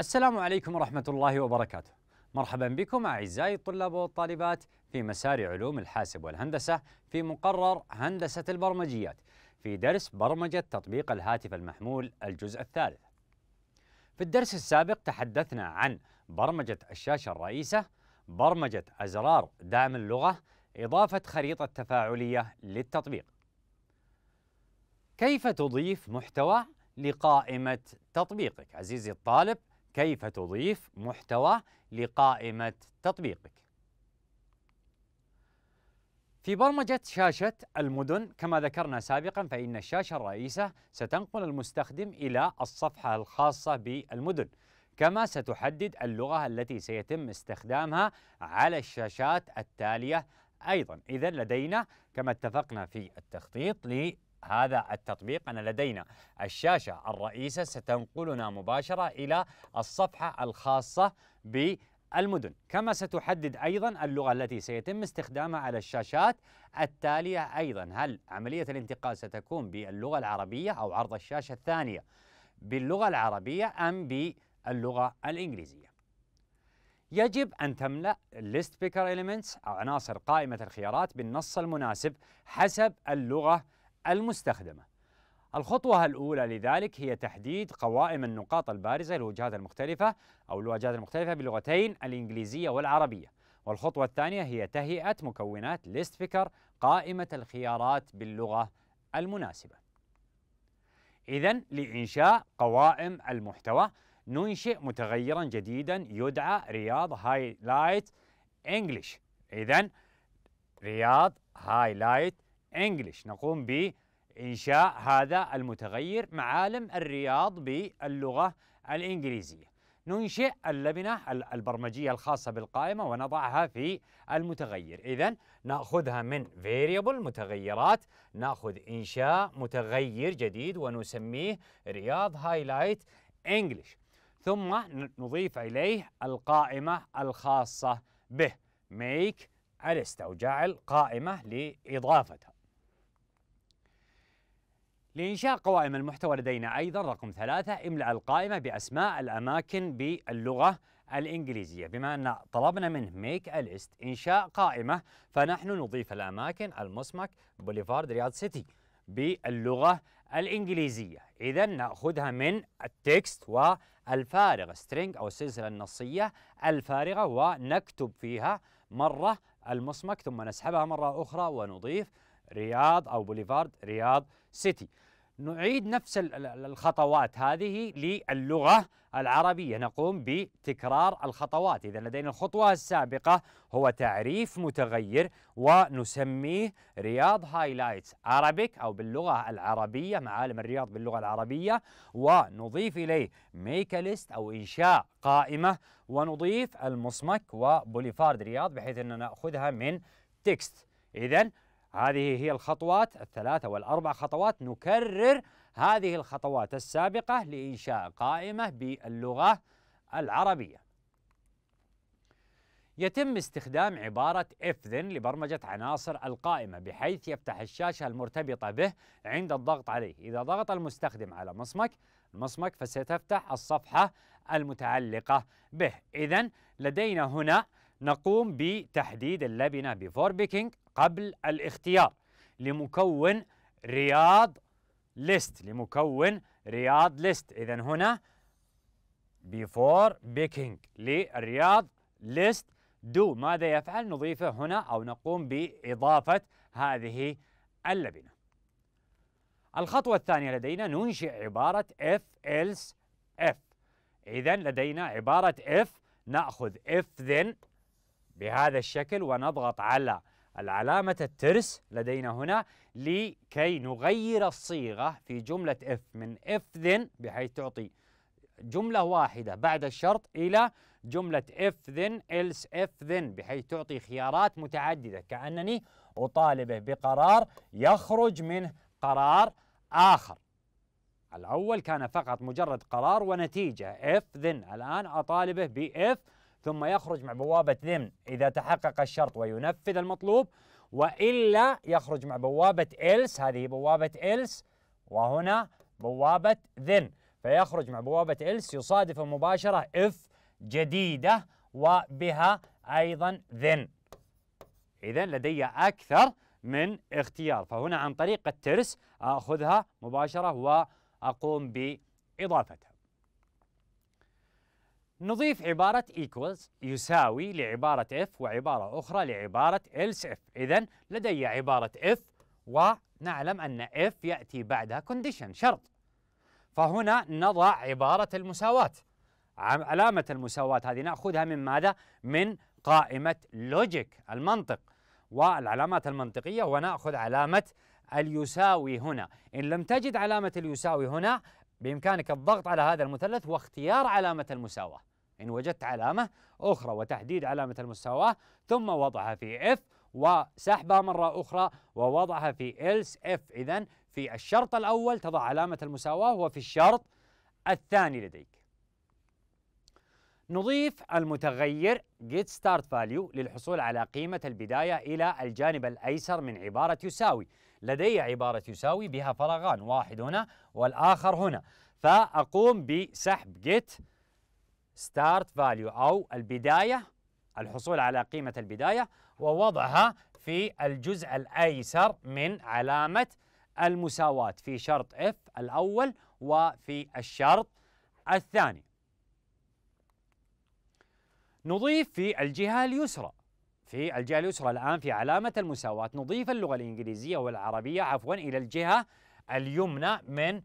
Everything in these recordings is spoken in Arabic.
السلام عليكم ورحمة الله وبركاته مرحبا بكم أعزائي الطلاب والطالبات في مسار علوم الحاسب والهندسة في مقرر هندسة البرمجيات في درس برمجة تطبيق الهاتف المحمول الجزء الثالث في الدرس السابق تحدثنا عن برمجة الشاشة الرئيسة برمجة أزرار دعم اللغة إضافة خريطة تفاعلية للتطبيق كيف تضيف محتوى لقائمة تطبيقك عزيزي الطالب كيف تضيف محتوى لقائمة تطبيقك في برمجة شاشة المدن كما ذكرنا سابقا فإن الشاشة الرئيسة ستنقل المستخدم إلى الصفحة الخاصة بالمدن كما ستحدد اللغة التي سيتم استخدامها على الشاشات التالية أيضا إذا لدينا كما اتفقنا في التخطيط هذا التطبيق أنا لدينا الشاشة الرئيسة ستنقلنا مباشرة إلى الصفحة الخاصة ب المدن كما ستحدد أيضا اللغة التي سيتم استخدامها على الشاشات التالية أيضا هل عملية الانتقال ستكون باللغة العربية أو عرض الشاشة الثانية باللغة العربية أم باللغة الإنجليزية يجب أن تملأ list picker elements أو عناصر قائمة الخيارات بالنص المناسب حسب اللغة المستخدمة. الخطوة الأولى لذلك هي تحديد قوائم النقاط البارزة للوجهات المختلفة أو الواجهات المختلفة باللغتين الإنجليزية والعربية. والخطوة الثانية هي تهيئة مكونات ليست فيكر قائمة الخيارات باللغة المناسبة. إذا لإنشاء قوائم المحتوى ننشئ متغيرا جديدا يدعى رياض هايلايت انجلش. إذا رياض هايلايت انجلش نقوم بانشاء هذا المتغير معالم الرياض باللغه الانجليزيه ننشئ اللبنه البرمجيه الخاصه بالقائمه ونضعها في المتغير، اذا ناخذها من فيريبل متغيرات، ناخذ انشاء متغير جديد ونسميه رياض هايلايت انجلش، ثم نضيف اليه القائمه الخاصه به، ميك a list او جعل قائمه لاضافتها. لإنشاء قوائم المحتوى لدينا أيضا رقم ثلاثة املأ القائمة بأسماء الأماكن باللغة الإنجليزية بما أن طلبنا منه ميك أليست إنشاء قائمة فنحن نضيف الأماكن المسمك بوليفارد رياض سيتي باللغة الإنجليزية إذا نأخذها من التكست والفارغ سترينج أو السلسلة النصية الفارغة ونكتب فيها مرة المصمك ثم نسحبها مرة أخرى ونضيف رياض أو بوليفارد رياض سيتي نعيد نفس الخطوات هذه للغة العربية نقوم بتكرار الخطوات إذا لدينا الخطوة السابقة هو تعريف متغير ونسميه رياض هايلايتس عربيك أو باللغة العربية معالم الرياض باللغة العربية ونضيف إليه ميك ليست أو إنشاء قائمة ونضيف المصمك وبوليفارد رياض بحيث أننا نأخذها من تكست إذا هذه هي الخطوات الثلاثة والأربع خطوات نكرر هذه الخطوات السابقة لإنشاء قائمة باللغة العربية يتم استخدام عبارة then لبرمجة عناصر القائمة بحيث يفتح الشاشة المرتبطة به عند الضغط عليه إذا ضغط المستخدم على مصمك مصمك فستفتح الصفحة المتعلقة به إذا لدينا هنا نقوم بتحديد اللبنة بفور بيكينج قبل الاختيار لمكون رياض ليست لمكون رياض ليست إذا هنا بيفور بيكينج للرياض ليست دو ماذا يفعل نضيفه هنا أو نقوم بإضافة هذه اللبنة الخطوة الثانية لدينا ننشئ عبارة if إلس if إذا لدينا عبارة if نأخذ if ذن بهذا الشكل ونضغط على العلامة الترس لدينا هنا لكي نغير الصيغة في جملة if من if then بحيث تعطي جملة واحدة بعد الشرط إلى جملة if then else if then بحيث تعطي خيارات متعددة كأنني أطالبه بقرار يخرج منه قرار آخر الأول كان فقط مجرد قرار ونتيجة if then الآن أطالبه ب if ثم يخرج مع بوابة ذمن إذا تحقق الشرط وينفذ المطلوب وإلا يخرج مع بوابة إلس هذه بوابة إلس وهنا بوابة ذن فيخرج مع بوابة إلس يصادف مباشرة إف جديدة وبها أيضا ذن إذا لدي أكثر من اختيار فهنا عن طريق الترس أخذها مباشرة وأقوم بإضافتها نضيف عبارة equals يساوي لعبارة if وعبارة أخرى لعبارة else if إذا لدي عبارة if ونعلم أن if يأتي بعدها condition شرط فهنا نضع عبارة المساواة علامة المساواة هذه نأخذها من ماذا؟ من قائمة logic المنطق والعلامات المنطقية ونأخذ علامة اليساوي هنا إن لم تجد علامة اليساوي هنا بإمكانك الضغط على هذا المثلث واختيار علامة المساواة إن وجدت علامة أخرى وتحديد علامة المساواة ثم وضعها في F وسحبها مرة أخرى ووضعها في else إف إذا في الشرط الأول تضع علامة المساواة وفي الشرط الثاني لديك نضيف المتغير get start value للحصول على قيمة البداية إلى الجانب الأيسر من عبارة يساوي لدي عبارة يساوي بها فراغان واحد هنا والآخر هنا فأقوم بسحب get start value أو البداية الحصول على قيمة البداية ووضعها في الجزء الأيسر من علامة المساواة في شرط F الأول وفي الشرط الثاني نضيف في الجهة اليسرى في الجهة اليسرى الآن في علامة المساواة نضيف اللغة الإنجليزية والعربية عفوا إلى الجهة اليمنى من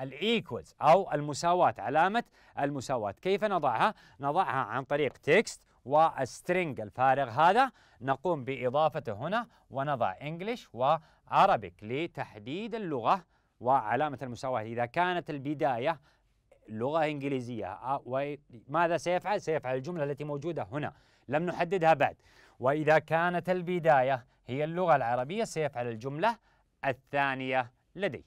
الايكوالز أو المساواة علامة المساواة كيف نضعها؟ نضعها عن طريق تكست والسترنج الفارغ هذا نقوم بإضافته هنا ونضع انجلش وعربيك لتحديد اللغة وعلامة المساواة إذا كانت البداية لغة إنجليزية آه، ماذا سيفعل؟ سيفعل الجملة التي موجودة هنا لم نحددها بعد وإذا كانت البداية هي اللغة العربية سيفعل الجملة الثانية لدي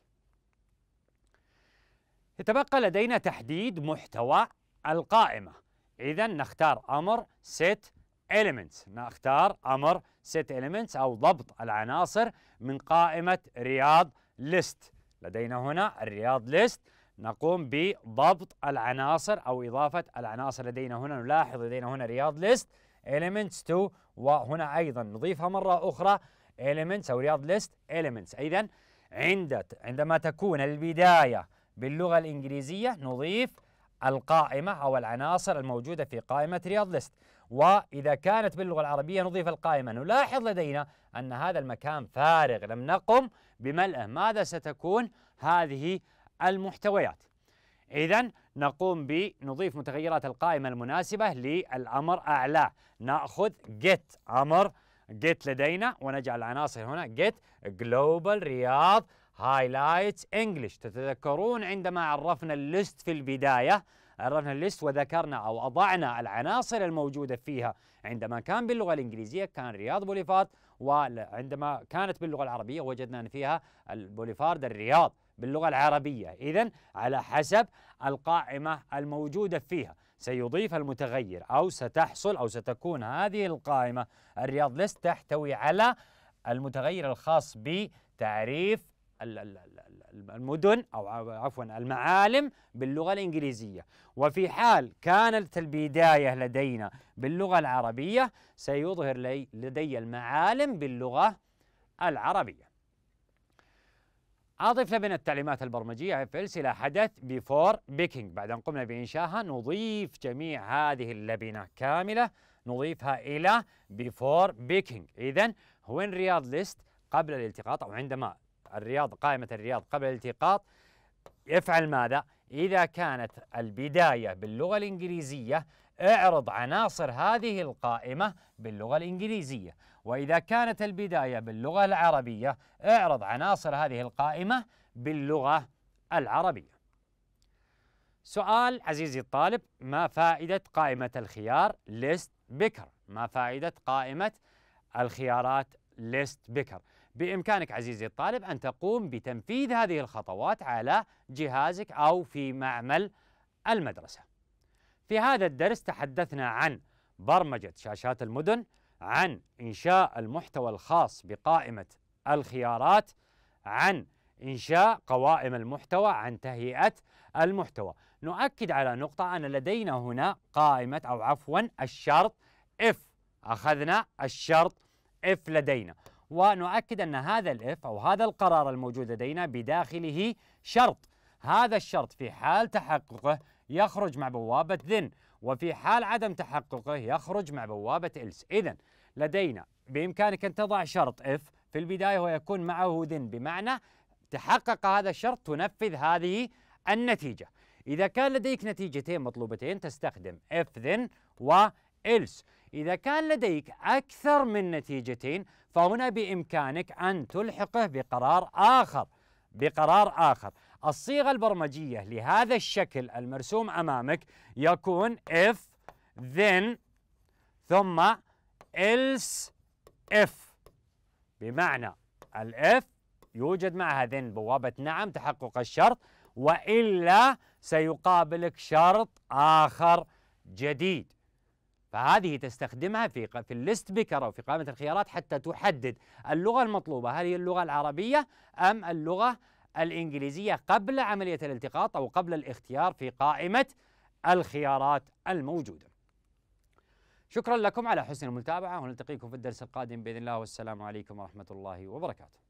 يتبقى لدينا تحديد محتوى القائمة إذا نختار أمر set elements نختار أمر set elements أو ضبط العناصر من قائمة رياض list لدينا هنا الرياض list نقوم بضبط العناصر أو إضافة العناصر لدينا هنا نلاحظ لدينا هنا رياض list elements to وهنا أيضا نضيفها مرة أخرى elements أو رياض ليست elements إذا عند عندما تكون البداية باللغة الإنجليزية نضيف القائمة أو العناصر الموجودة في قائمة رياض ليست وإذا كانت باللغة العربية نضيف القائمة نلاحظ لدينا أن هذا المكان فارغ لم نقم بملئه ماذا ستكون هذه المحتويات إذا نقوم بنضيف متغيرات القائمة المناسبة للأمر أعلى نأخذ get أمر get لدينا ونجعل العناصر هنا get global رياض highlights English تتذكرون عندما عرفنا الليست في البداية عرفنا الليست وذكرنا أو أضعنا العناصر الموجودة فيها عندما كان باللغة الإنجليزية كان رياض بوليفارد وعندما كانت باللغة العربية وجدنا أن فيها البوليفارد الرياض باللغة العربية إذا على حسب القائمة الموجودة فيها سيضيف المتغير أو ستحصل أو ستكون هذه القائمة الرياض ليست تحتوي على المتغير الخاص بتعريف المدن أو عفوا المعالم باللغة الإنجليزية وفي حال كانت البداية لدينا باللغة العربية سيظهر لدي المعالم باللغة العربية أضف لنا التعليمات البرمجية FLS إلى حدث Before بيكينج بعد أن قمنا بإنشائها نضيف جميع هذه اللبنة كاملة نضيفها إلى Before بيكينج إذا وين رياض ليست قبل الالتقاط أو عندما الرياض قائمة الرياض قبل الالتقاط يفعل ماذا؟ إذا كانت البداية باللغة الإنجليزية اعرض عناصر هذه القائمة باللغة الإنجليزية وإذا كانت البداية باللغة العربية اعرض عناصر هذه القائمة باللغة العربية سؤال عزيزي الطالب ما فائدة قائمة الخيار list picker ما فائدة قائمة الخيارات ليست بيكر بإمكانك عزيزي الطالب أن تقوم بتنفيذ هذه الخطوات على جهازك أو في معمل المدرسة في هذا الدرس تحدثنا عن برمجة شاشات المدن عن إنشاء المحتوى الخاص بقائمة الخيارات عن إنشاء قوائم المحتوى عن تهيئة المحتوى نؤكد على نقطة أن لدينا هنا قائمة أو عفوا الشرط إف أخذنا الشرط اف لدينا ونؤكد ان هذا الاف او هذا القرار الموجود لدينا بداخله شرط هذا الشرط في حال تحققه يخرج مع بوابه ذن وفي حال عدم تحققه يخرج مع بوابه الس اذا لدينا بامكانك ان تضع شرط اف في البدايه ويكون معه ذن بمعنى تحقق هذا الشرط تنفذ هذه النتيجه اذا كان لديك نتيجتين مطلوبتين تستخدم اف ذن و else إذا كان لديك أكثر من نتيجتين فهنا بإمكانك أن تلحقه بقرار آخر بقرار آخر الصيغة البرمجية لهذا الشكل المرسوم أمامك يكون if then ثم else if بمعنى الاف يوجد معها then بوابة نعم تحقق الشرط وإلا سيقابلك شرط آخر جديد فهذه تستخدمها في في الليست بيكر او في قائمه الخيارات حتى تحدد اللغه المطلوبه هل هي اللغه العربيه ام اللغه الانجليزيه قبل عمليه الالتقاط او قبل الاختيار في قائمه الخيارات الموجوده. شكرا لكم على حسن المتابعه ونلتقيكم في الدرس القادم باذن الله والسلام عليكم ورحمه الله وبركاته.